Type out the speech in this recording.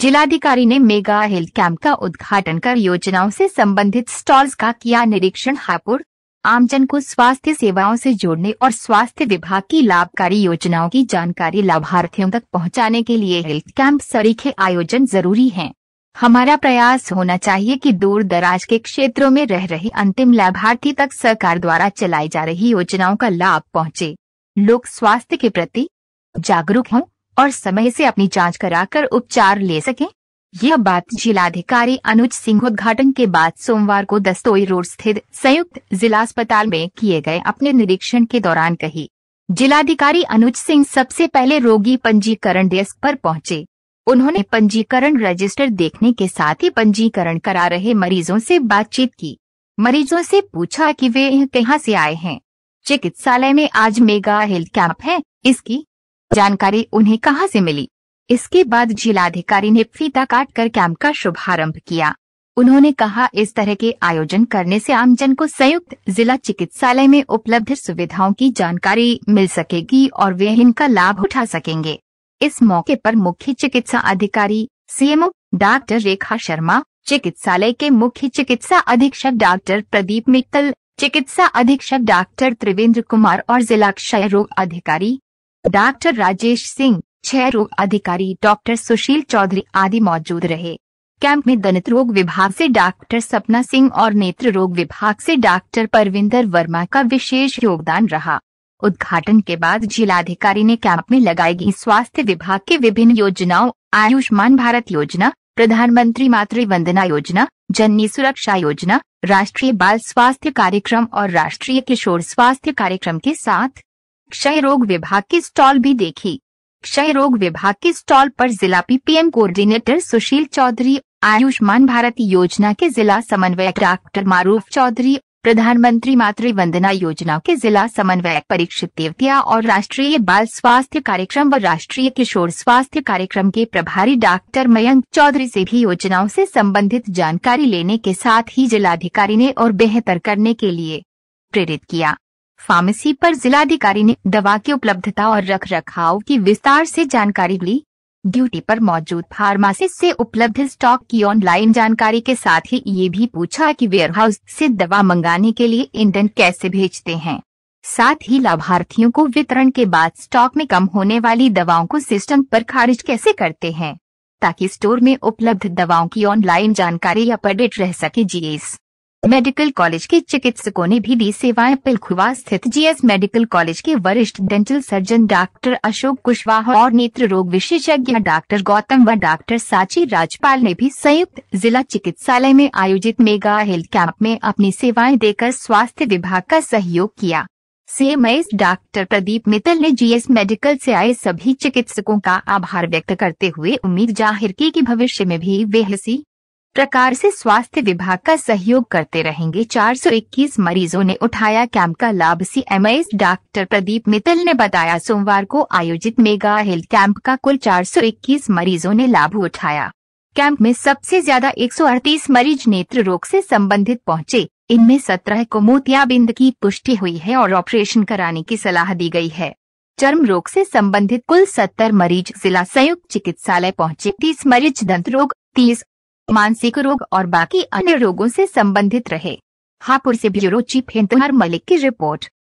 जिलाधिकारी ने mega health camp का उद्घाटन कर योजनाओं से संबंधित स्टॉल्स का किया निरीक्षण हापुड़ आमजन को स्वास्थ्य सेवाओं से जोड़ने और स्वास्थ्य विभाग की लाभकारी योजनाओं की जानकारी लाभार्थियों तक पहुंचाने के लिए हेल्थ कैंप सरीखे आयोजन जरूरी है हमारा प्रयास होना चाहिए कि दूर दराज के क्षेत्रों में रह रहे अंतिम लाभार्थी तक सरकार द्वारा चलाई जा रही योजनाओं का लाभ पहुंचे लोग स्वास्थ्य के प्रति जागरूक हों और समय से अपनी जांच कराकर उपचार ले सके यह बात जिलाधिकारी अनुज सिंह उद्घाटन के बाद सोमवार को दस्तोई रोड स्थित संयुक्त जिला अस्पताल में किए गए अपने निरीक्षण के दौरान कही जिलाधिकारी अनुज सिंह सबसे पहले रोगी पंजीकरण डेस्क पर पहुंचे उन्होंने पंजीकरण रजिस्टर देखने के साथ ही पंजीकरण करा रहे मरीजों से बातचीत की मरीजों से पूछा कि वे कहां से आए हैं चिकित्सालय में आज मेगा हेल्थ कैंप है इसकी जानकारी उन्हें कहां से मिली इसके बाद जिलाधिकारी ने फीता काट कर कैंप का शुभारंभ किया उन्होंने कहा इस तरह के आयोजन करने से आमजन को संयुक्त जिला चिकित्सालय में उपलब्ध सुविधाओं की जानकारी मिल सकेगी और वे इनका लाभ उठा सकेंगे इस मौके पर मुख्य चिकित्सा अधिकारी सीएमओ डॉक्टर रेखा शर्मा चिकित्सालय के मुख्य चिकित्सा अधीक्षक डॉक्टर प्रदीप मित्तल चिकित्सा अधीक्षक डॉक्टर त्रिवेंद्र कुमार और जिला क्षय रोग अधिकारी डॉक्टर राजेश सिंह छह रोग अधिकारी डॉक्टर सुशील चौधरी आदि मौजूद रहे कैंप में दंत रोग विभाग से डॉक्टर सपना सिंह और नेत्र रोग विभाग से डॉक्टर परविंदर वर्मा का विशेष योगदान रहा उद्घाटन के बाद जिलाधिकारी ने कैंप में लगाई गई स्वास्थ्य विभाग के विभिन्न योजनाओं आयुष्मान भारत योजना प्रधानमंत्री मातृ वंदना योजना जननी सुरक्षा योजना राष्ट्रीय बाल स्वास्थ्य कार्यक्रम और राष्ट्रीय किशोर स्वास्थ्य कार्यक्रम के साथ क्षय रोग विभाग की स्टॉल भी देखी क्षय रोग विभाग के स्टॉल पर जिला पीपीएम कोऑर्डिनेटर सुशील चौधरी आयुष्मान भारत योजना के जिला समन्वयक डॉक्टर मारूफ चौधरी प्रधानमंत्री मातृ वंदना योजना के जिला समन्वयक परीक्षित देवतिया और राष्ट्रीय बाल स्वास्थ्य कार्यक्रम व राष्ट्रीय किशोर स्वास्थ्य कार्यक्रम के प्रभारी डॉक्टर मयंक चौधरी से भी योजनाओं से संबंधित जानकारी लेने के साथ ही जिलाधिकारी ने और बेहतर करने के लिए प्रेरित किया फार्मेसी पर जिलाधिकारी ने दवा की उपलब्धता और रख रखाव की विस्तार से जानकारी ली ड्यूटी पर मौजूद फार्मासिस्ट से उपलब्ध स्टॉक की ऑनलाइन जानकारी के साथ ही ये भी पूछा कि वेयरहाउस से दवा मंगाने के लिए इंडन कैसे भेजते हैं साथ ही लाभार्थियों को वितरण के बाद स्टॉक में कम होने वाली दवाओं को सिस्टम पर खारिज कैसे करते हैं ताकि स्टोर में उपलब्ध दवाओं की ऑनलाइन जानकारी अपडेट रह सके जीएस मेडिकल कॉलेज के चिकित्सकों ने भी दी सेवाएं पिलखुवा स्थित जीएस मेडिकल कॉलेज के वरिष्ठ dental surgeon doctor Ashok Kushwaha और नेत्र रोग विशेषज्ञ डॉक्टर गौतम व डॉक्टर साची राजपाल ने भी संयुक्त जिला चिकित्सालय में आयोजित मेगा हेल्थ कैंप में अपनी सेवाएं देकर स्वास्थ्य विभाग का सहयोग किया सीएमएस डॉक्टर प्रदीप मित्तल ने जीएस मेडिकल से आए सभी चिकित्सकों का आभार व्यक्त करते हुए उम्मीद जाहिर की कि भविष्य में भी वे हसी प्रकार से स्वास्थ्य विभाग का सहयोग करते रहेंगे 421 मरीजों ने उठाया कैंप का लाभ C CMS doctor Pradeep Mittal ने बताया सोमवार को आयोजित मेगा हेल्थ कैंप का कुल 421 मरीजों ने लाभ उठाया कैंप में सबसे ज्यादा 138 मरीज नेत्र रोग से संबंधित पहुंचे इनमें 17 को मोतियाबिंद की पुष्टि हुई है और ऑपरेशन कराने की सलाह दी गई है चर्म रोग से संबंधित कुल 70 मरीज जिला संयुक्त चिकित्सालय पहुंचे 30 मरीज दंत रोग तीस मानसिक रोग और बाकी अन्य रोगों से संबंधित रहे हापुड़ से ब्यूरो चीफ हिंदहर मलिक की रिपोर्ट